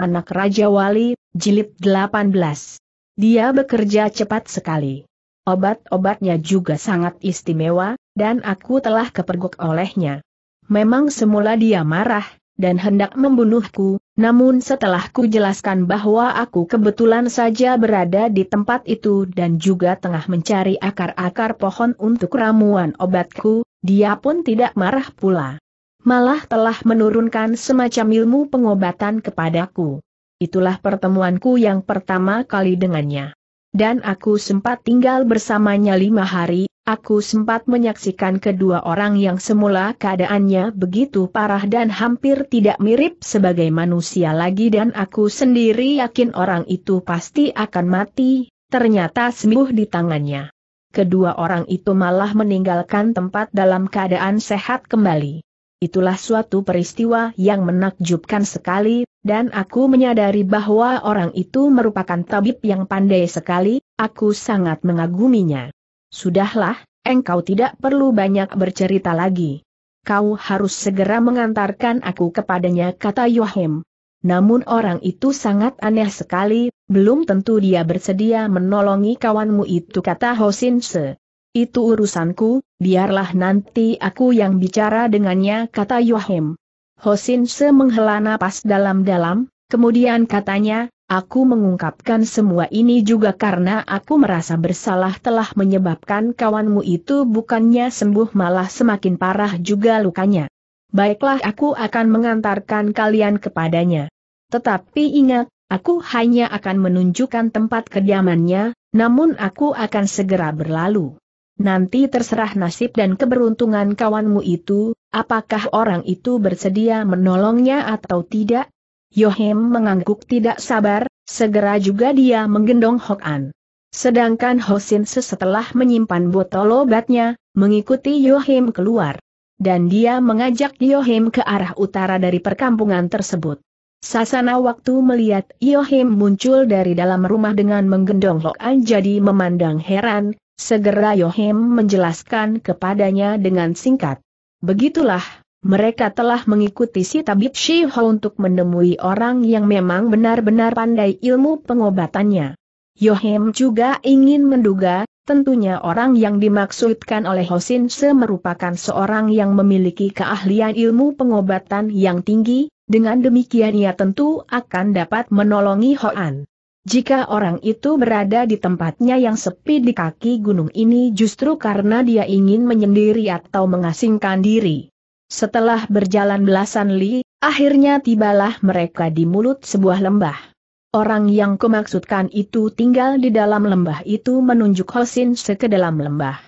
Anak Raja Wali, Jilid 18. Dia bekerja cepat sekali. Obat-obatnya juga sangat istimewa, dan aku telah kepergok olehnya. Memang semula dia marah, dan hendak membunuhku, namun setelah ku jelaskan bahwa aku kebetulan saja berada di tempat itu dan juga tengah mencari akar-akar pohon untuk ramuan obatku, dia pun tidak marah pula malah telah menurunkan semacam ilmu pengobatan kepadaku. Itulah pertemuanku yang pertama kali dengannya. Dan aku sempat tinggal bersamanya lima hari, aku sempat menyaksikan kedua orang yang semula keadaannya begitu parah dan hampir tidak mirip sebagai manusia lagi dan aku sendiri yakin orang itu pasti akan mati, ternyata sembuh di tangannya. Kedua orang itu malah meninggalkan tempat dalam keadaan sehat kembali itulah suatu peristiwa yang menakjubkan sekali, dan aku menyadari bahwa orang itu merupakan tabib yang pandai sekali, aku sangat mengaguminya. Sudahlah, engkau tidak perlu banyak bercerita lagi. Kau harus segera mengantarkan aku kepadanya kata Yohim. Namun orang itu sangat aneh sekali, belum tentu dia bersedia menolongi kawanmu itu kata Hosinse. Itu urusanku, biarlah nanti aku yang bicara dengannya kata Yohim. Hosin Se menghela napas dalam-dalam, kemudian katanya, aku mengungkapkan semua ini juga karena aku merasa bersalah telah menyebabkan kawanmu itu bukannya sembuh malah semakin parah juga lukanya. Baiklah aku akan mengantarkan kalian kepadanya. Tetapi ingat, aku hanya akan menunjukkan tempat kediamannya, namun aku akan segera berlalu. Nanti terserah nasib dan keberuntungan kawanmu itu, apakah orang itu bersedia menolongnya atau tidak? Yohem mengangguk tidak sabar, segera juga dia menggendong Hokan. Sedangkan Hosin setelah menyimpan botol obatnya, mengikuti Yohem keluar. Dan dia mengajak Yohem ke arah utara dari perkampungan tersebut. Sasana waktu melihat Yohim muncul dari dalam rumah dengan menggendong Hokan jadi memandang heran, Segera Yohim menjelaskan kepadanya dengan singkat. Begitulah, mereka telah mengikuti si tabib Shiho untuk menemui orang yang memang benar-benar pandai ilmu pengobatannya. Yohim juga ingin menduga, tentunya orang yang dimaksudkan oleh Hosin Se merupakan seorang yang memiliki keahlian ilmu pengobatan yang tinggi, dengan demikian ia tentu akan dapat menolongi Hoan. Jika orang itu berada di tempatnya yang sepi di kaki gunung ini justru karena dia ingin menyendiri atau mengasingkan diri. Setelah berjalan belasan li, akhirnya tibalah mereka di mulut sebuah lembah. Orang yang kumaksudkan itu tinggal di dalam lembah itu menunjuk Hosin ke dalam lembah.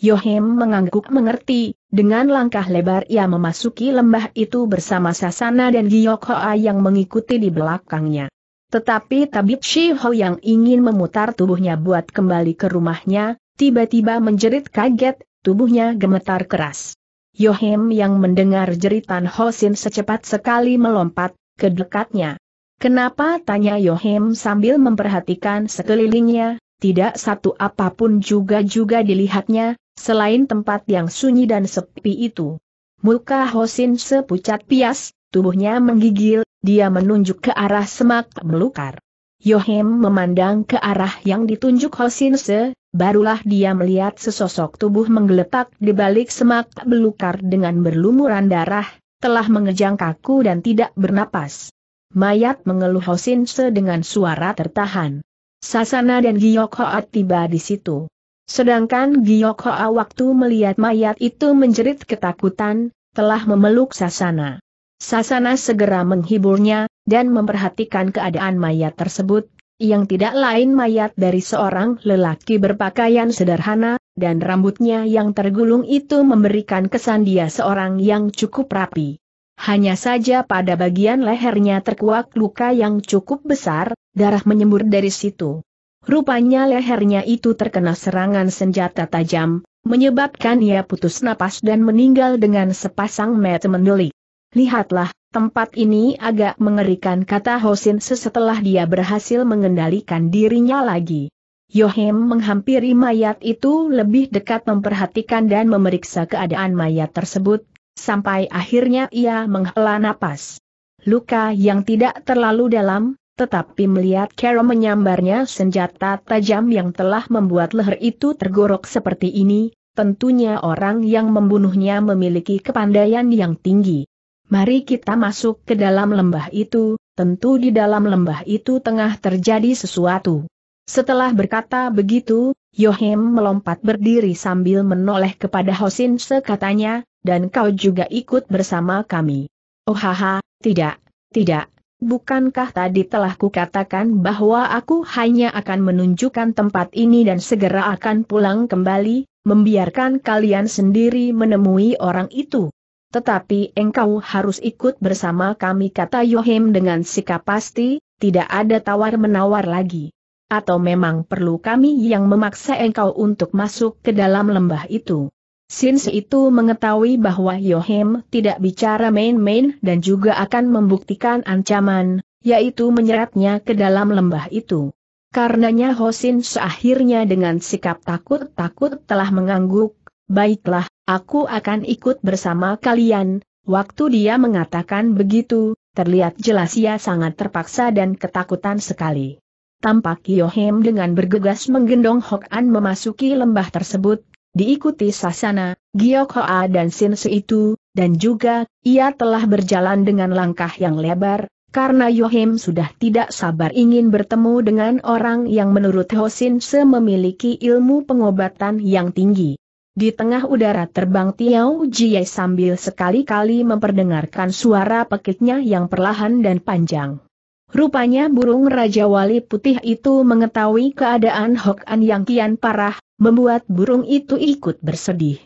Yohem mengangguk mengerti, dengan langkah lebar ia memasuki lembah itu bersama Sasana dan Giyokhoa yang mengikuti di belakangnya. Tetapi tabib Ho yang ingin memutar tubuhnya buat kembali ke rumahnya, tiba-tiba menjerit kaget, tubuhnya gemetar keras. Yohem yang mendengar jeritan Hosin secepat sekali melompat ke dekatnya. Kenapa tanya Yohem sambil memperhatikan sekelilingnya, tidak satu apapun juga-juga dilihatnya, selain tempat yang sunyi dan sepi itu. Muka Hosin sepucat pias, tubuhnya menggigil, dia menunjuk ke arah semak belukar. Yohem memandang ke arah yang ditunjuk Hosinse, barulah dia melihat sesosok tubuh menggeletak di balik semak belukar dengan berlumuran darah, telah mengejang kaku dan tidak bernapas. Mayat mengeluh Hosinse dengan suara tertahan. Sasana dan Giyok tiba di situ. Sedangkan Giyok waktu melihat mayat itu menjerit ketakutan, telah memeluk Sasana. Sasana segera menghiburnya, dan memperhatikan keadaan mayat tersebut, yang tidak lain mayat dari seorang lelaki berpakaian sederhana, dan rambutnya yang tergulung itu memberikan kesan dia seorang yang cukup rapi. Hanya saja pada bagian lehernya terkuak luka yang cukup besar, darah menyembur dari situ. Rupanya lehernya itu terkena serangan senjata tajam, menyebabkan ia putus napas dan meninggal dengan sepasang mata mendelik. Lihatlah, tempat ini agak mengerikan kata Hosin setelah dia berhasil mengendalikan dirinya lagi. Yohem menghampiri mayat itu lebih dekat memperhatikan dan memeriksa keadaan mayat tersebut, sampai akhirnya ia menghela napas. Luka yang tidak terlalu dalam, tetapi melihat Carol menyambarnya senjata tajam yang telah membuat leher itu tergorok seperti ini, tentunya orang yang membunuhnya memiliki kepandaian yang tinggi mari kita masuk ke dalam lembah itu, tentu di dalam lembah itu tengah terjadi sesuatu. Setelah berkata begitu, Yohem melompat berdiri sambil menoleh kepada Hosin sekatanya, dan kau juga ikut bersama kami. Oh haha, tidak, tidak, bukankah tadi telah kukatakan bahwa aku hanya akan menunjukkan tempat ini dan segera akan pulang kembali, membiarkan kalian sendiri menemui orang itu? Tetapi engkau harus ikut bersama kami kata Yohim dengan sikap pasti, tidak ada tawar-menawar lagi. Atau memang perlu kami yang memaksa engkau untuk masuk ke dalam lembah itu. Sinse itu mengetahui bahwa Yohim tidak bicara main-main dan juga akan membuktikan ancaman, yaitu menyeretnya ke dalam lembah itu. Karenanya Hosin seakhirnya dengan sikap takut-takut telah mengangguk, baiklah, Aku akan ikut bersama kalian. Waktu dia mengatakan begitu, terlihat jelas ia sangat terpaksa dan ketakutan sekali. Tampak Yohem dengan bergegas menggendong Hok An memasuki lembah tersebut, diikuti Sasana, Giok Hoa dan Sinse itu, dan juga, ia telah berjalan dengan langkah yang lebar, karena Yohem sudah tidak sabar ingin bertemu dengan orang yang menurut Se memiliki ilmu pengobatan yang tinggi. Di tengah udara terbang Tiao Jie sambil sekali-kali memperdengarkan suara pekiknya yang perlahan dan panjang. Rupanya burung Raja Wali Putih itu mengetahui keadaan Hok An yang kian parah, membuat burung itu ikut bersedih.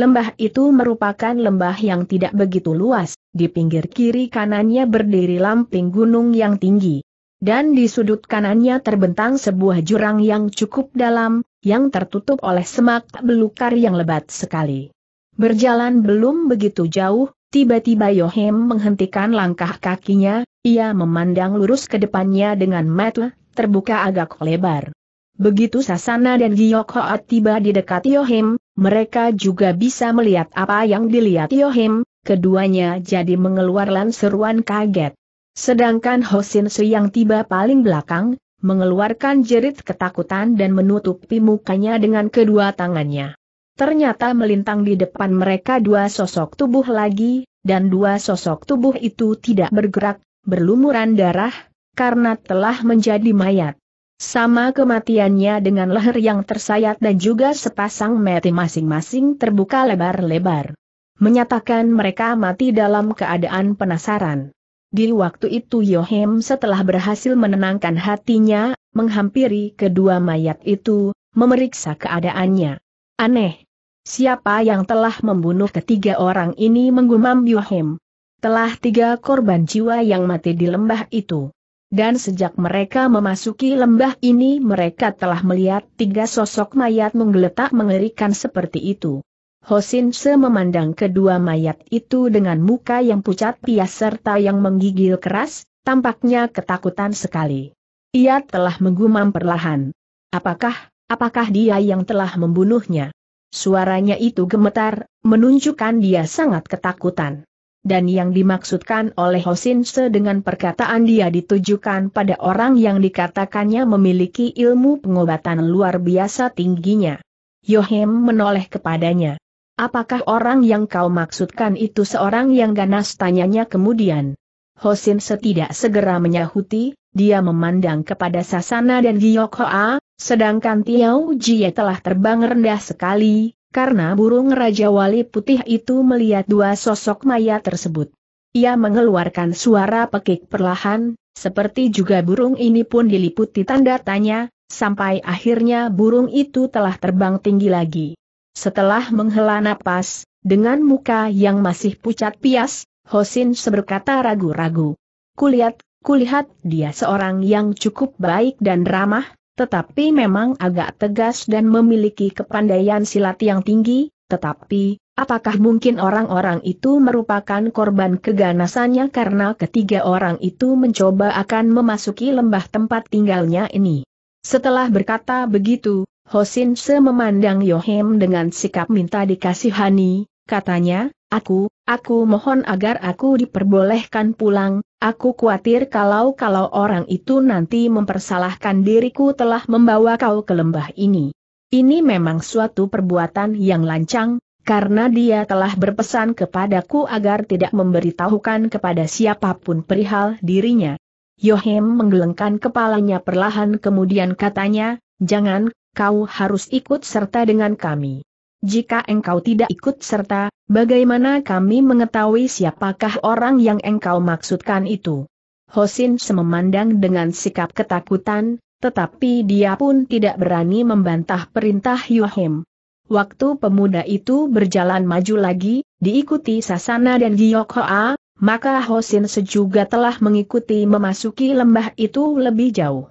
Lembah itu merupakan lembah yang tidak begitu luas, di pinggir kiri kanannya berdiri lamping gunung yang tinggi. Dan di sudut kanannya terbentang sebuah jurang yang cukup dalam, yang tertutup oleh semak belukar yang lebat sekali. Berjalan belum begitu jauh, tiba-tiba Yohem menghentikan langkah kakinya, ia memandang lurus ke depannya dengan mata terbuka agak lebar. Begitu Sasana dan Giyok tiba di dekat Yohem, mereka juga bisa melihat apa yang dilihat Yohem, keduanya jadi mengeluarkan seruan kaget. Sedangkan Hosin Su yang tiba paling belakang, mengeluarkan jerit ketakutan dan menutupi mukanya dengan kedua tangannya. Ternyata melintang di depan mereka dua sosok tubuh lagi, dan dua sosok tubuh itu tidak bergerak, berlumuran darah, karena telah menjadi mayat. Sama kematiannya dengan leher yang tersayat dan juga sepasang mati masing-masing terbuka lebar-lebar. Menyatakan mereka mati dalam keadaan penasaran. Di waktu itu Yohem setelah berhasil menenangkan hatinya, menghampiri kedua mayat itu, memeriksa keadaannya. Aneh. Siapa yang telah membunuh ketiga orang ini menggumam Yohem. Telah tiga korban jiwa yang mati di lembah itu. Dan sejak mereka memasuki lembah ini mereka telah melihat tiga sosok mayat menggeletak mengerikan seperti itu. Hosin Se memandang kedua mayat itu dengan muka yang pucat pias serta yang menggigil keras, tampaknya ketakutan sekali. Ia telah menggumam perlahan. Apakah, apakah dia yang telah membunuhnya? Suaranya itu gemetar, menunjukkan dia sangat ketakutan. Dan yang dimaksudkan oleh Hosin Se dengan perkataan dia ditujukan pada orang yang dikatakannya memiliki ilmu pengobatan luar biasa tingginya. Yohem menoleh kepadanya. Apakah orang yang kau maksudkan itu seorang yang ganas tanyanya kemudian? Hosin setidak segera menyahuti, dia memandang kepada Sasana dan Giok Hoa, sedangkan Tiau Jie telah terbang rendah sekali, karena burung Raja Wali Putih itu melihat dua sosok maya tersebut. Ia mengeluarkan suara pekik perlahan, seperti juga burung ini pun diliputi tanda tanya, sampai akhirnya burung itu telah terbang tinggi lagi. Setelah menghela napas, dengan muka yang masih pucat pias, Hosin seberkata ragu-ragu. Kulihat, kulihat dia seorang yang cukup baik dan ramah, tetapi memang agak tegas dan memiliki kepandaian silat yang tinggi, tetapi, apakah mungkin orang-orang itu merupakan korban keganasannya karena ketiga orang itu mencoba akan memasuki lembah tempat tinggalnya ini. Setelah berkata begitu, Hosin Se memandang Yohem dengan sikap minta dikasihani, katanya, aku, aku mohon agar aku diperbolehkan pulang, aku khawatir kalau-kalau orang itu nanti mempersalahkan diriku telah membawa kau ke lembah ini. Ini memang suatu perbuatan yang lancang, karena dia telah berpesan kepadaku agar tidak memberitahukan kepada siapapun perihal dirinya. Yohem menggelengkan kepalanya perlahan kemudian katanya, Jangan, kau harus ikut serta dengan kami. Jika engkau tidak ikut serta, bagaimana kami mengetahui siapakah orang yang engkau maksudkan itu? Hosin sememandang dengan sikap ketakutan, tetapi dia pun tidak berani membantah perintah Yohim. Waktu pemuda itu berjalan maju lagi, diikuti Sasana dan Giyokhoa, maka Hosin sejuga telah mengikuti memasuki lembah itu lebih jauh.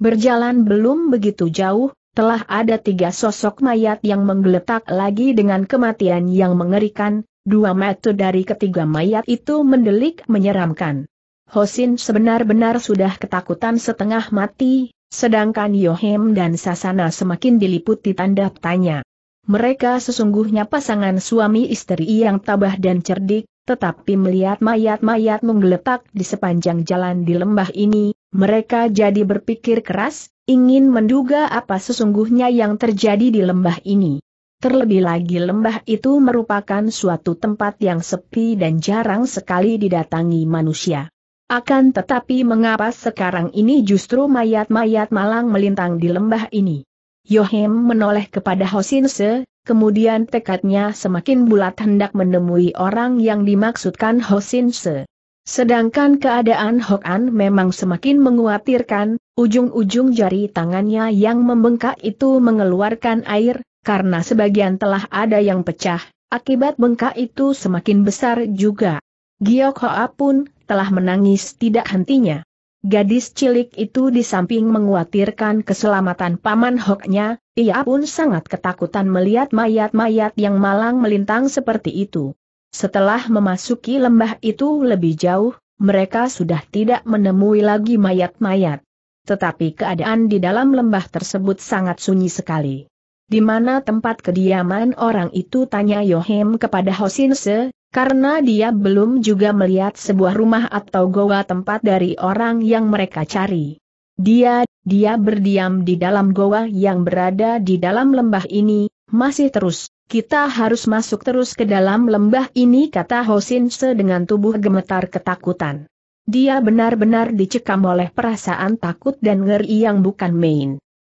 Berjalan belum begitu jauh, telah ada tiga sosok mayat yang menggeletak lagi dengan kematian yang mengerikan, dua mata dari ketiga mayat itu mendelik menyeramkan. Hosin sebenar-benar sudah ketakutan setengah mati, sedangkan Yohem dan Sasana semakin diliputi tanda tanya. Mereka sesungguhnya pasangan suami istri yang tabah dan cerdik, tetapi melihat mayat-mayat menggeletak di sepanjang jalan di lembah ini, mereka jadi berpikir keras, ingin menduga apa sesungguhnya yang terjadi di lembah ini. Terlebih lagi lembah itu merupakan suatu tempat yang sepi dan jarang sekali didatangi manusia. Akan tetapi mengapa sekarang ini justru mayat-mayat malang melintang di lembah ini? Yohem menoleh kepada Hosinse, kemudian tekadnya semakin bulat hendak menemui orang yang dimaksudkan Hosinse. Sedangkan keadaan Hokan memang semakin menguatirkan, Ujung-ujung jari tangannya yang membengkak itu mengeluarkan air, karena sebagian telah ada yang pecah, akibat bengkak itu semakin besar juga. Giok Hoa pun telah menangis tidak hentinya. Gadis cilik itu di samping menguatirkan keselamatan paman Hoknya, ia pun sangat ketakutan melihat mayat-mayat yang malang melintang seperti itu. Setelah memasuki lembah itu lebih jauh, mereka sudah tidak menemui lagi mayat-mayat tetapi keadaan di dalam lembah tersebut sangat sunyi sekali. Di mana tempat kediaman orang itu tanya Yohem kepada Hosinse, karena dia belum juga melihat sebuah rumah atau goa tempat dari orang yang mereka cari. Dia, dia berdiam di dalam goa yang berada di dalam lembah ini, masih terus, kita harus masuk terus ke dalam lembah ini kata Hosinse dengan tubuh gemetar ketakutan. Dia benar-benar dicekam oleh perasaan takut dan ngeri yang bukan main.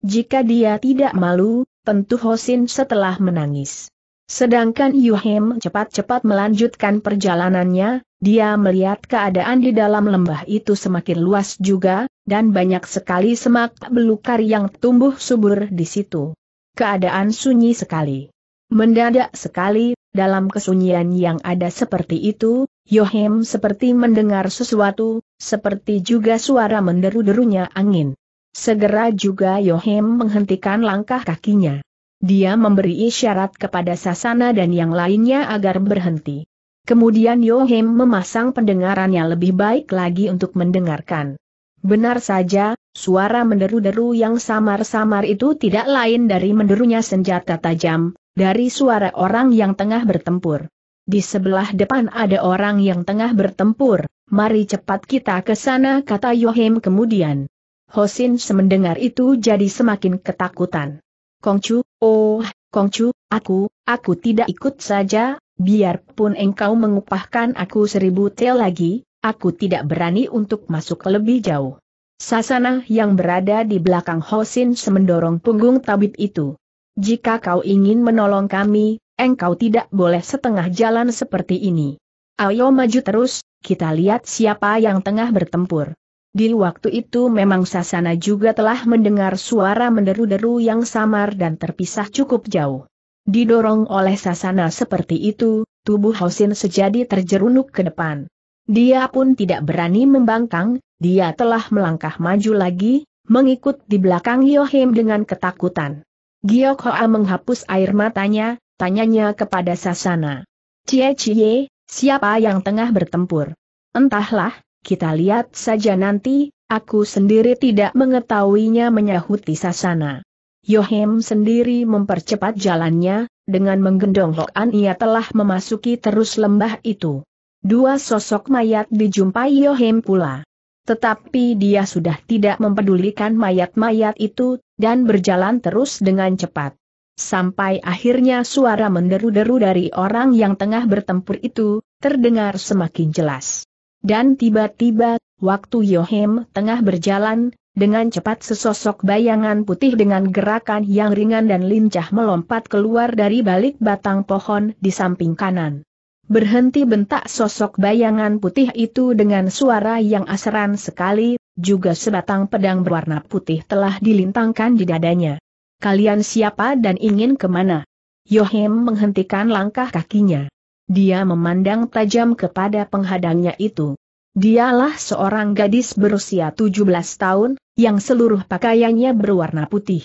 Jika dia tidak malu, tentu Hosin setelah menangis. Sedangkan Yuhem cepat-cepat melanjutkan perjalanannya, dia melihat keadaan di dalam lembah itu semakin luas juga, dan banyak sekali semak belukar yang tumbuh subur di situ. Keadaan sunyi sekali. Mendadak sekali, dalam kesunyian yang ada seperti itu, Yohim seperti mendengar sesuatu, seperti juga suara menderu-derunya angin. Segera juga Yohim menghentikan langkah kakinya. Dia memberi isyarat kepada Sasana dan yang lainnya agar berhenti. Kemudian Yohim memasang pendengarannya lebih baik lagi untuk mendengarkan. Benar saja, suara menderu-deru yang samar-samar itu tidak lain dari menderunya senjata tajam, dari suara orang yang tengah bertempur. Di sebelah depan ada orang yang tengah bertempur, mari cepat kita ke sana kata Yohem kemudian. Hosin semendengar itu jadi semakin ketakutan. Kongcu, oh, Kongcu, aku, aku tidak ikut saja, biarpun engkau mengupahkan aku seribu tel lagi, aku tidak berani untuk masuk lebih jauh. Sasana yang berada di belakang Hosin semendorong punggung tabib itu. Jika kau ingin menolong kami, engkau tidak boleh setengah jalan seperti ini. Ayo maju terus, kita lihat siapa yang tengah bertempur. Di waktu itu memang Sasana juga telah mendengar suara menderu-deru yang samar dan terpisah cukup jauh. Didorong oleh Sasana seperti itu, tubuh Hosin sejadi terjerunuk ke depan. Dia pun tidak berani membangkang, dia telah melangkah maju lagi, mengikut di belakang Yohim dengan ketakutan. Giyokhoa Hoa menghapus air matanya, Tanyanya kepada Sasana. Cie cie, siapa yang tengah bertempur? Entahlah, kita lihat saja nanti, aku sendiri tidak mengetahuinya menyahuti Sasana. Yohem sendiri mempercepat jalannya, dengan menggendong Hoan ia telah memasuki terus lembah itu. Dua sosok mayat dijumpai Yohem pula. Tetapi dia sudah tidak mempedulikan mayat-mayat itu, dan berjalan terus dengan cepat sampai akhirnya suara menderu-deru dari orang yang tengah bertempur itu, terdengar semakin jelas. Dan tiba-tiba, waktu Yohem tengah berjalan, dengan cepat sesosok bayangan putih dengan gerakan yang ringan dan lincah melompat keluar dari balik batang pohon di samping kanan. Berhenti bentak sosok bayangan putih itu dengan suara yang asaran sekali, juga sebatang pedang berwarna putih telah dilintangkan di dadanya. Kalian siapa dan ingin kemana? Yohim menghentikan langkah kakinya. Dia memandang tajam kepada penghadangnya itu. Dialah seorang gadis berusia 17 tahun, yang seluruh pakaiannya berwarna putih.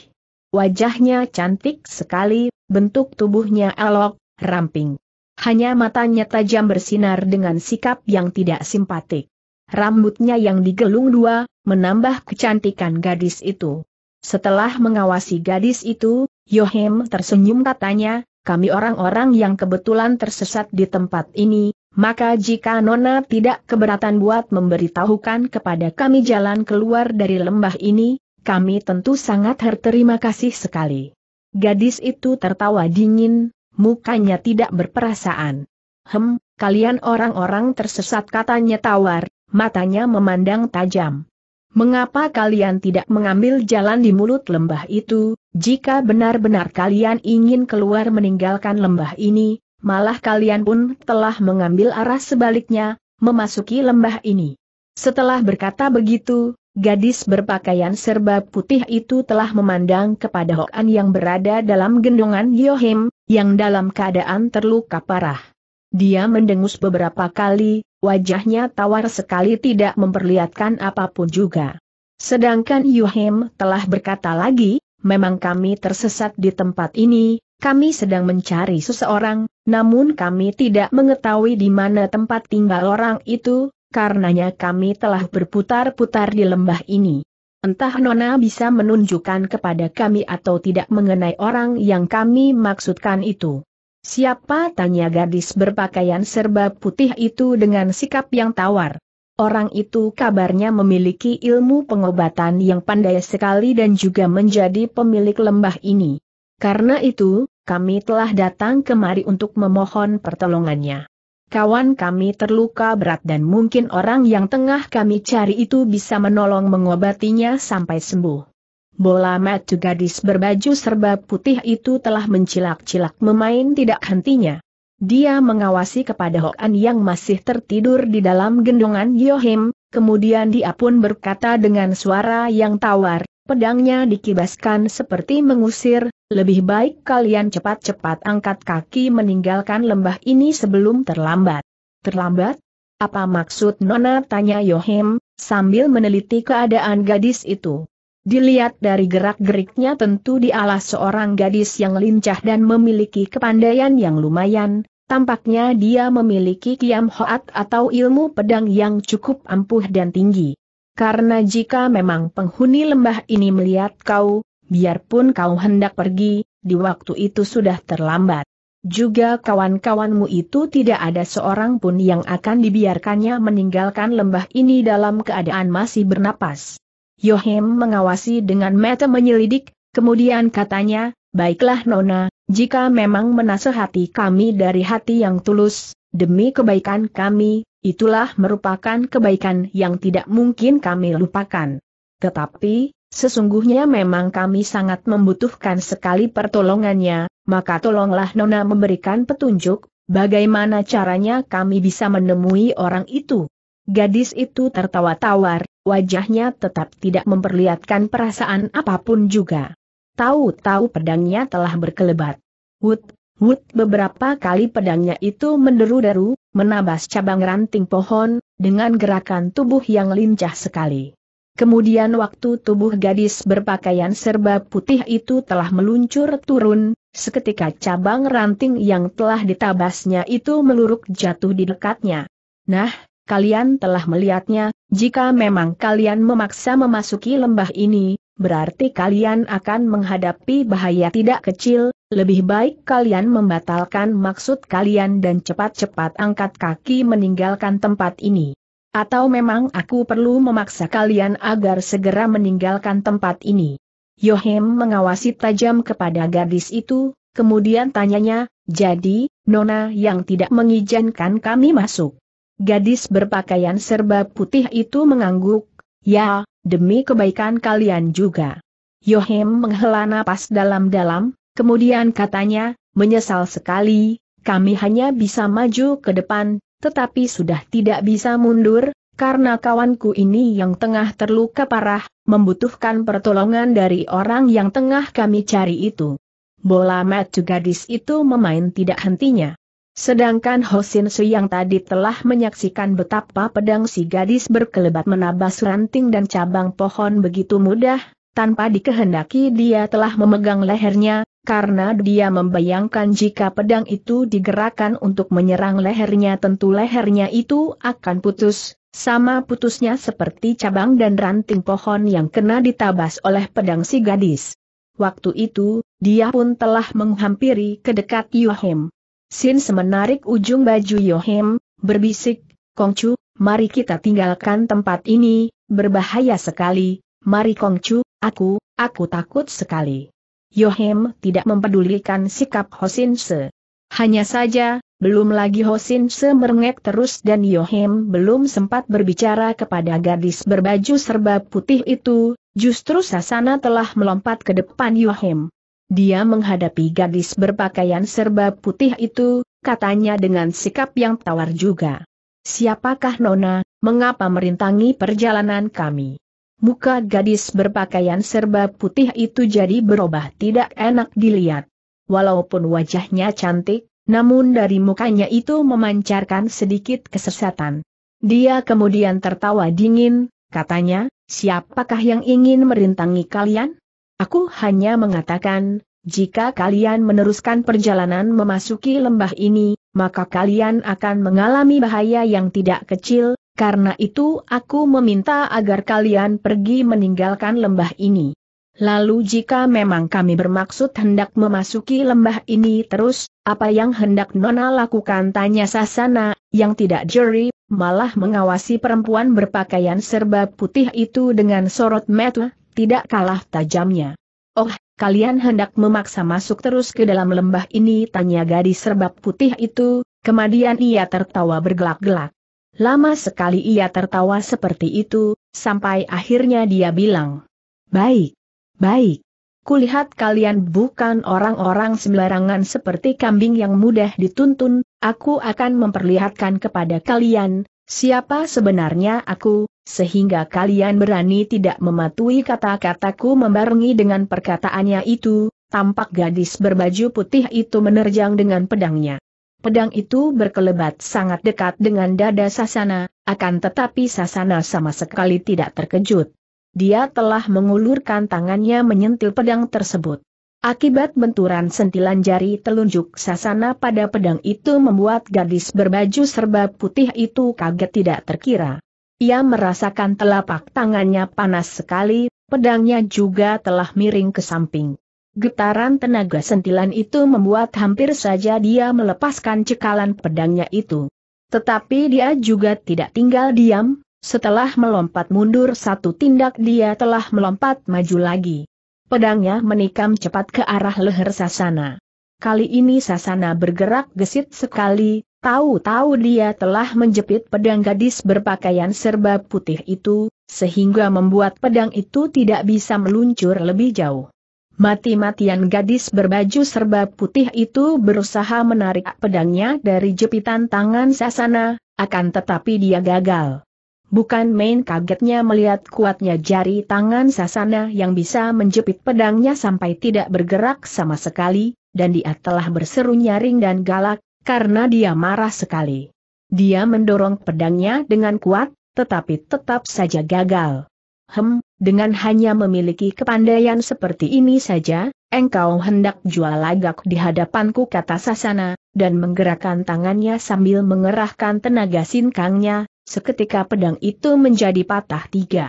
Wajahnya cantik sekali, bentuk tubuhnya elok, ramping. Hanya matanya tajam bersinar dengan sikap yang tidak simpatik. Rambutnya yang digelung dua, menambah kecantikan gadis itu. Setelah mengawasi gadis itu, Yohem tersenyum katanya, kami orang-orang yang kebetulan tersesat di tempat ini, maka jika Nona tidak keberatan buat memberitahukan kepada kami jalan keluar dari lembah ini, kami tentu sangat terima kasih sekali. Gadis itu tertawa dingin, mukanya tidak berperasaan. Hem, kalian orang-orang tersesat katanya tawar, matanya memandang tajam. Mengapa kalian tidak mengambil jalan di mulut lembah itu, jika benar-benar kalian ingin keluar meninggalkan lembah ini, malah kalian pun telah mengambil arah sebaliknya, memasuki lembah ini. Setelah berkata begitu, gadis berpakaian serba putih itu telah memandang kepada Hoan yang berada dalam gendongan Yohim, yang dalam keadaan terluka parah. Dia mendengus beberapa kali, Wajahnya tawar sekali tidak memperlihatkan apapun juga. Sedangkan Yuhim telah berkata lagi, memang kami tersesat di tempat ini, kami sedang mencari seseorang, namun kami tidak mengetahui di mana tempat tinggal orang itu, karenanya kami telah berputar-putar di lembah ini. Entah Nona bisa menunjukkan kepada kami atau tidak mengenai orang yang kami maksudkan itu. Siapa tanya gadis berpakaian serba putih itu dengan sikap yang tawar. Orang itu kabarnya memiliki ilmu pengobatan yang pandai sekali dan juga menjadi pemilik lembah ini. Karena itu, kami telah datang kemari untuk memohon pertolongannya. Kawan kami terluka berat dan mungkin orang yang tengah kami cari itu bisa menolong mengobatinya sampai sembuh bola matu gadis berbaju serba putih itu telah mencilak-cilak memain tidak hentinya. Dia mengawasi kepada Hoan yang masih tertidur di dalam gendongan Yohim, kemudian dia pun berkata dengan suara yang tawar, pedangnya dikibaskan seperti mengusir, lebih baik kalian cepat-cepat angkat kaki meninggalkan lembah ini sebelum terlambat. Terlambat? Apa maksud Nona? tanya Yohim, sambil meneliti keadaan gadis itu. Dilihat dari gerak-geriknya tentu dialah seorang gadis yang lincah dan memiliki kepandaian yang lumayan, tampaknya dia memiliki kiam hoat atau ilmu pedang yang cukup ampuh dan tinggi. Karena jika memang penghuni lembah ini melihat kau, biarpun kau hendak pergi, di waktu itu sudah terlambat. Juga kawan-kawanmu itu tidak ada seorang pun yang akan dibiarkannya meninggalkan lembah ini dalam keadaan masih bernapas. Yohim mengawasi dengan mata menyelidik, kemudian katanya, Baiklah Nona, jika memang menasehati kami dari hati yang tulus, demi kebaikan kami, itulah merupakan kebaikan yang tidak mungkin kami lupakan. Tetapi, sesungguhnya memang kami sangat membutuhkan sekali pertolongannya, maka tolonglah Nona memberikan petunjuk, bagaimana caranya kami bisa menemui orang itu. Gadis itu tertawa tawar, wajahnya tetap tidak memperlihatkan perasaan apapun juga. Tahu-tahu pedangnya telah berkelebat. Wut, wut beberapa kali pedangnya itu menderu-deru, menabas cabang ranting pohon, dengan gerakan tubuh yang lincah sekali. Kemudian waktu tubuh gadis berpakaian serba putih itu telah meluncur turun, seketika cabang ranting yang telah ditabasnya itu meluruk jatuh di dekatnya. Nah, kalian telah melihatnya, jika memang kalian memaksa memasuki lembah ini, berarti kalian akan menghadapi bahaya tidak kecil, lebih baik kalian membatalkan maksud kalian dan cepat-cepat angkat kaki meninggalkan tempat ini. Atau memang aku perlu memaksa kalian agar segera meninggalkan tempat ini. Yohem mengawasi tajam kepada gadis itu, kemudian tanyanya, jadi, Nona yang tidak mengizinkan kami masuk. Gadis berpakaian serba putih itu mengangguk, ya, demi kebaikan kalian juga. Yohim menghela napas dalam-dalam, kemudian katanya, menyesal sekali, kami hanya bisa maju ke depan, tetapi sudah tidak bisa mundur, karena kawanku ini yang tengah terluka parah, membutuhkan pertolongan dari orang yang tengah kami cari itu. Bola matu gadis itu memain tidak hentinya. Sedangkan Hosin Su yang tadi telah menyaksikan betapa pedang si gadis berkelebat menabas ranting dan cabang pohon begitu mudah, tanpa dikehendaki dia telah memegang lehernya, karena dia membayangkan jika pedang itu digerakkan untuk menyerang lehernya tentu lehernya itu akan putus, sama putusnya seperti cabang dan ranting pohon yang kena ditabas oleh pedang si gadis. Waktu itu, dia pun telah menghampiri ke dekat Yohim. Sin semenarik ujung baju Yohim, berbisik, Kongcu, mari kita tinggalkan tempat ini, berbahaya sekali, mari Kongcu, aku, aku takut sekali. Yohim tidak mempedulikan sikap Hosin Se. Hanya saja, belum lagi Hosin Se merengek terus dan Yohim belum sempat berbicara kepada gadis berbaju serba putih itu, justru Sasana telah melompat ke depan Yohim. Dia menghadapi gadis berpakaian serba putih itu, katanya dengan sikap yang tawar juga. Siapakah Nona, mengapa merintangi perjalanan kami? Muka gadis berpakaian serba putih itu jadi berubah tidak enak dilihat. Walaupun wajahnya cantik, namun dari mukanya itu memancarkan sedikit kesesatan. Dia kemudian tertawa dingin, katanya, siapakah yang ingin merintangi kalian? Aku hanya mengatakan, jika kalian meneruskan perjalanan memasuki lembah ini, maka kalian akan mengalami bahaya yang tidak kecil, karena itu aku meminta agar kalian pergi meninggalkan lembah ini. Lalu jika memang kami bermaksud hendak memasuki lembah ini terus, apa yang hendak Nona lakukan tanya Sasana, yang tidak jeri, malah mengawasi perempuan berpakaian serba putih itu dengan sorot mata tidak kalah tajamnya. Oh, kalian hendak memaksa masuk terus ke dalam lembah ini tanya gadis serbab putih itu, kemudian ia tertawa bergelak-gelak. Lama sekali ia tertawa seperti itu, sampai akhirnya dia bilang, Baik, baik. Kulihat kalian bukan orang-orang sembarangan seperti kambing yang mudah dituntun, aku akan memperlihatkan kepada kalian, siapa sebenarnya aku, sehingga kalian berani tidak mematuhi kata-kataku membarengi dengan perkataannya itu, tampak gadis berbaju putih itu menerjang dengan pedangnya. Pedang itu berkelebat sangat dekat dengan dada Sasana, akan tetapi Sasana sama sekali tidak terkejut. Dia telah mengulurkan tangannya menyentil pedang tersebut. Akibat benturan sentilan jari telunjuk Sasana pada pedang itu membuat gadis berbaju serba putih itu kaget tidak terkira. Ia merasakan telapak tangannya panas sekali, pedangnya juga telah miring ke samping. Getaran tenaga sentilan itu membuat hampir saja dia melepaskan cekalan pedangnya itu. Tetapi dia juga tidak tinggal diam, setelah melompat mundur satu tindak dia telah melompat maju lagi. Pedangnya menikam cepat ke arah leher Sasana. Kali ini Sasana bergerak gesit sekali, Tahu-tahu dia telah menjepit pedang gadis berpakaian serba putih itu, sehingga membuat pedang itu tidak bisa meluncur lebih jauh. Mati-matian gadis berbaju serba putih itu berusaha menarik pedangnya dari jepitan tangan Sasana, akan tetapi dia gagal. Bukan main kagetnya melihat kuatnya jari tangan Sasana yang bisa menjepit pedangnya sampai tidak bergerak sama sekali, dan dia telah berseru nyaring dan galak, karena dia marah sekali. Dia mendorong pedangnya dengan kuat, tetapi tetap saja gagal. Hem, dengan hanya memiliki kepandaian seperti ini saja, engkau hendak jual lagak di hadapanku kata Sasana, dan menggerakkan tangannya sambil mengerahkan tenaga sinkangnya, seketika pedang itu menjadi patah tiga.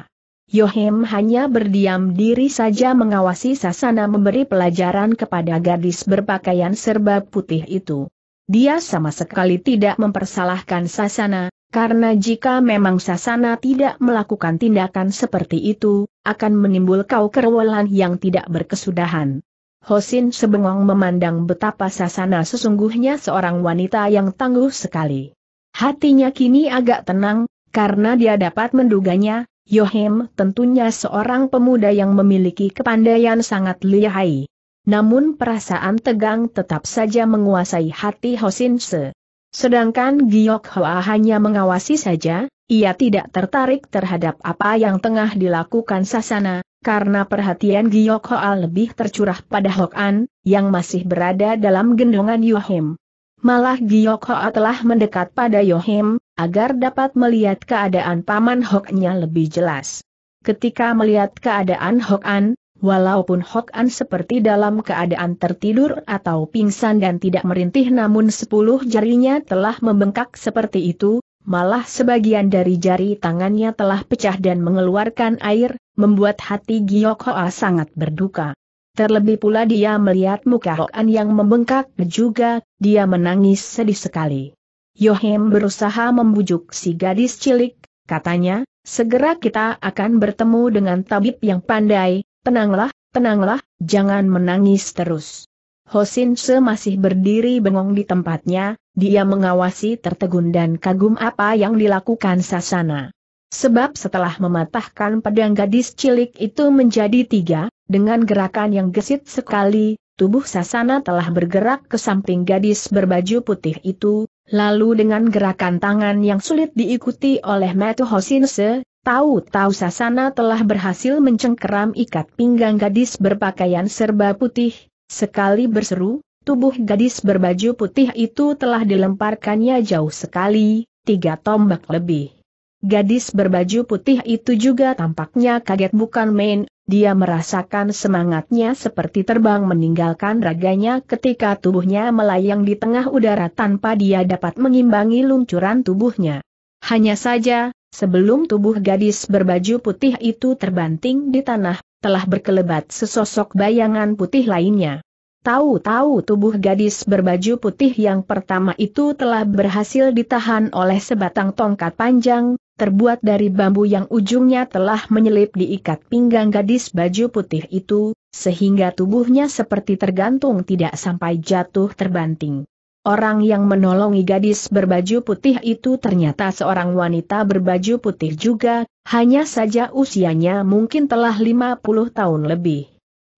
Yohem hanya berdiam diri saja mengawasi Sasana memberi pelajaran kepada gadis berpakaian serba putih itu. Dia sama sekali tidak mempersalahkan Sasana, karena jika memang Sasana tidak melakukan tindakan seperti itu, akan menimbul kau kerewelan yang tidak berkesudahan. Hosin sebengong memandang betapa Sasana sesungguhnya seorang wanita yang tangguh sekali. Hatinya kini agak tenang, karena dia dapat menduganya, Yohem tentunya seorang pemuda yang memiliki kepandaian sangat lihai. Namun perasaan tegang tetap saja menguasai hati Hosin Se. Sedangkan Giok Hoa hanya mengawasi saja, ia tidak tertarik terhadap apa yang tengah dilakukan Sasana, karena perhatian Giok Hoa lebih tercurah pada Hok An, yang masih berada dalam gendongan Yohim. Malah Giok Hoa telah mendekat pada Yohim, agar dapat melihat keadaan paman Hoknya lebih jelas. Ketika melihat keadaan Hok An, Walaupun Hok An seperti dalam keadaan tertidur atau pingsan dan tidak merintih namun sepuluh jarinya telah membengkak seperti itu, malah sebagian dari jari tangannya telah pecah dan mengeluarkan air, membuat hati Giok Hoa sangat berduka. Terlebih pula dia melihat muka Hok An yang membengkak juga, dia menangis sedih sekali. Yohem berusaha membujuk si gadis cilik, katanya, segera kita akan bertemu dengan tabib yang pandai, Tenanglah, tenanglah, jangan menangis terus. Hosin Se masih berdiri bengong di tempatnya, dia mengawasi tertegun dan kagum apa yang dilakukan Sasana. Sebab setelah mematahkan pedang gadis cilik itu menjadi tiga, dengan gerakan yang gesit sekali, tubuh Sasana telah bergerak ke samping gadis berbaju putih itu, lalu dengan gerakan tangan yang sulit diikuti oleh Metu Hosinse, Tahu-tahu Sasana telah berhasil mencengkeram ikat pinggang gadis berpakaian serba putih, sekali berseru, tubuh gadis berbaju putih itu telah dilemparkannya jauh sekali, tiga tombak lebih. Gadis berbaju putih itu juga tampaknya kaget bukan main, dia merasakan semangatnya seperti terbang meninggalkan raganya ketika tubuhnya melayang di tengah udara tanpa dia dapat mengimbangi luncuran tubuhnya. Hanya saja, Sebelum tubuh gadis berbaju putih itu terbanting di tanah, telah berkelebat sesosok bayangan putih lainnya. Tahu-tahu tubuh gadis berbaju putih yang pertama itu telah berhasil ditahan oleh sebatang tongkat panjang, terbuat dari bambu yang ujungnya telah menyelip diikat pinggang gadis baju putih itu, sehingga tubuhnya seperti tergantung tidak sampai jatuh terbanting. Orang yang menolongi gadis berbaju putih itu ternyata seorang wanita berbaju putih juga, hanya saja usianya mungkin telah 50 tahun lebih.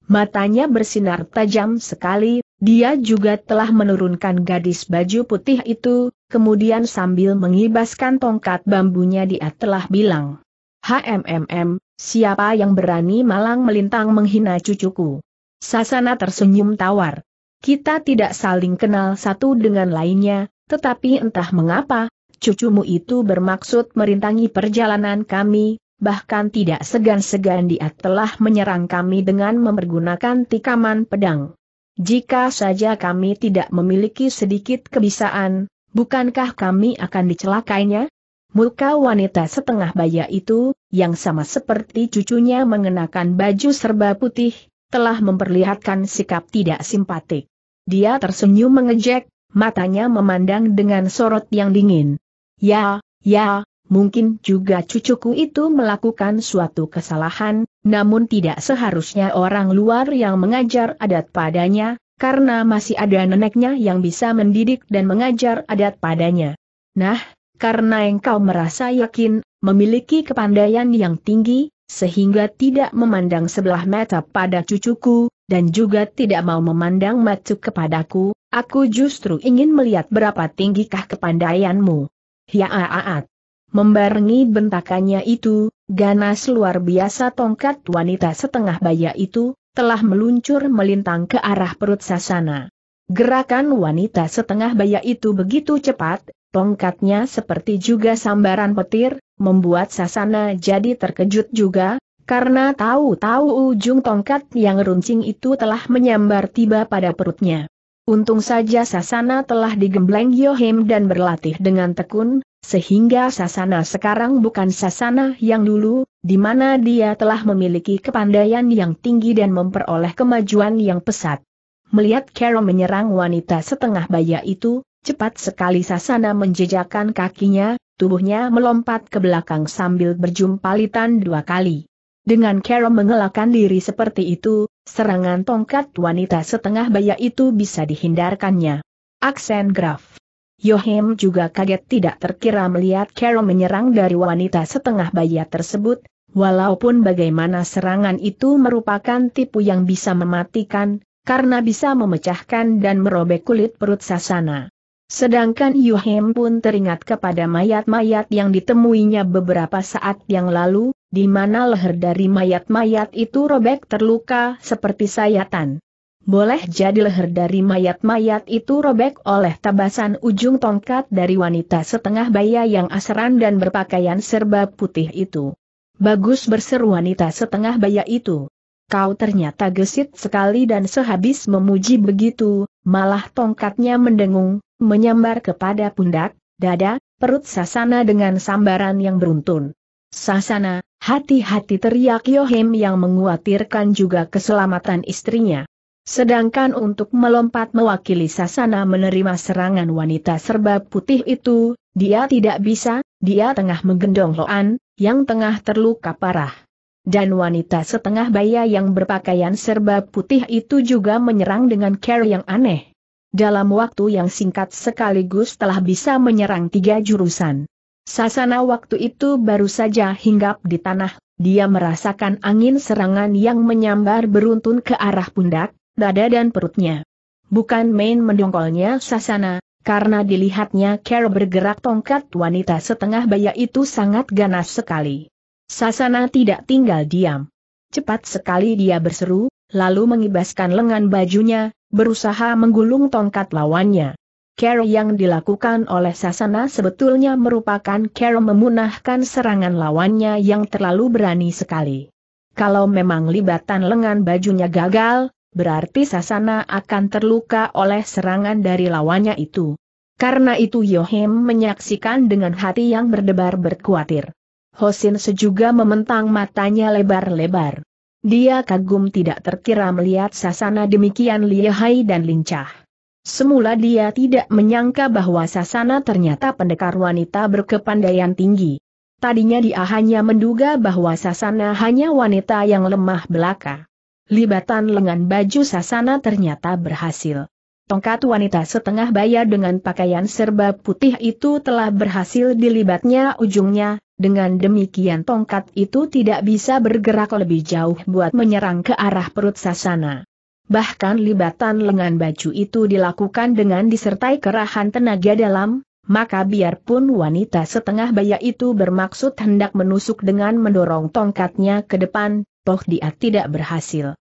Matanya bersinar tajam sekali, dia juga telah menurunkan gadis baju putih itu, kemudian sambil mengibaskan tongkat bambunya dia telah bilang. HMMM, siapa yang berani malang melintang menghina cucuku? Sasana tersenyum tawar, kita tidak saling kenal satu dengan lainnya, tetapi entah mengapa, cucumu itu bermaksud merintangi perjalanan kami, bahkan tidak segan-segan dia telah menyerang kami dengan mempergunakan tikaman pedang. Jika saja kami tidak memiliki sedikit kebisaan, bukankah kami akan dicelakainya? Muka wanita setengah baya itu, yang sama seperti cucunya mengenakan baju serba putih, telah memperlihatkan sikap tidak simpatik. Dia tersenyum mengejek, matanya memandang dengan sorot yang dingin. Ya, ya, mungkin juga cucuku itu melakukan suatu kesalahan, namun tidak seharusnya orang luar yang mengajar adat padanya, karena masih ada neneknya yang bisa mendidik dan mengajar adat padanya. Nah, karena engkau merasa yakin, memiliki kepandaian yang tinggi, sehingga tidak memandang sebelah mata pada cucuku, dan juga tidak mau memandang mata kepadaku, aku justru ingin melihat berapa tinggikah kepandaianmu. Hiaaat. Ya, Membarengi bentakannya itu, ganas luar biasa tongkat wanita setengah baya itu, telah meluncur melintang ke arah perut sasana. Gerakan wanita setengah baya itu begitu cepat, Tongkatnya seperti juga sambaran petir, membuat Sasana jadi terkejut juga, karena tahu-tahu ujung tongkat yang runcing itu telah menyambar tiba pada perutnya. Untung saja Sasana telah digembleng Yohim dan berlatih dengan tekun, sehingga Sasana sekarang bukan Sasana yang dulu, di mana dia telah memiliki kepandaian yang tinggi dan memperoleh kemajuan yang pesat. Melihat Carol menyerang wanita setengah baya itu, Cepat sekali Sasana menjejakan kakinya, tubuhnya melompat ke belakang sambil berjumpalitan dua kali. Dengan Carol mengelakkan diri seperti itu, serangan tongkat wanita setengah baya itu bisa dihindarkannya. Aksen Graf. Yohem juga kaget tidak terkira melihat Carol menyerang dari wanita setengah baya tersebut, walaupun bagaimana serangan itu merupakan tipu yang bisa mematikan, karena bisa memecahkan dan merobek kulit perut Sasana. Sedangkan Yuhem pun teringat kepada mayat-mayat yang ditemuinya beberapa saat yang lalu, di mana leher dari mayat-mayat itu robek terluka seperti sayatan. Boleh jadi leher dari mayat-mayat itu robek oleh tabasan ujung tongkat dari wanita setengah baya yang asran dan berpakaian serba putih itu. Bagus berseru wanita setengah baya itu kau ternyata gesit sekali dan sehabis memuji begitu, malah tongkatnya mendengung, menyambar kepada pundak, dada, perut Sasana dengan sambaran yang beruntun. Sasana, hati-hati teriak Yohim yang menguatirkan juga keselamatan istrinya. Sedangkan untuk melompat mewakili Sasana menerima serangan wanita serba putih itu, dia tidak bisa, dia tengah menggendong Loan, yang tengah terluka parah dan wanita setengah baya yang berpakaian serba putih itu juga menyerang dengan care yang aneh. Dalam waktu yang singkat sekaligus telah bisa menyerang tiga jurusan. Sasana waktu itu baru saja hinggap di tanah, dia merasakan angin serangan yang menyambar beruntun ke arah pundak, dada dan perutnya. Bukan main mendongkolnya Sasana, karena dilihatnya Care bergerak tongkat wanita setengah baya itu sangat ganas sekali. Sasana tidak tinggal diam. Cepat sekali dia berseru, lalu mengibaskan lengan bajunya, berusaha menggulung tongkat lawannya. Care yang dilakukan oleh Sasana sebetulnya merupakan care memunahkan serangan lawannya yang terlalu berani sekali. Kalau memang libatan lengan bajunya gagal, berarti Sasana akan terluka oleh serangan dari lawannya itu. Karena itu Yohem menyaksikan dengan hati yang berdebar berkuatir. Hosin sejuga mementang matanya lebar-lebar. Dia kagum tidak terkira melihat sasana demikian lihai dan lincah. Semula dia tidak menyangka bahwa sasana ternyata pendekar wanita berkepandaian tinggi. Tadinya dia hanya menduga bahwa sasana hanya wanita yang lemah belaka. Libatan lengan baju sasana ternyata berhasil. Tongkat wanita setengah bayar dengan pakaian serba putih itu telah berhasil dilibatnya ujungnya, dengan demikian tongkat itu tidak bisa bergerak lebih jauh buat menyerang ke arah perut Sasana. Bahkan libatan lengan baju itu dilakukan dengan disertai kerahan tenaga dalam, maka biarpun wanita setengah baya itu bermaksud hendak menusuk dengan mendorong tongkatnya ke depan, toh dia tidak berhasil.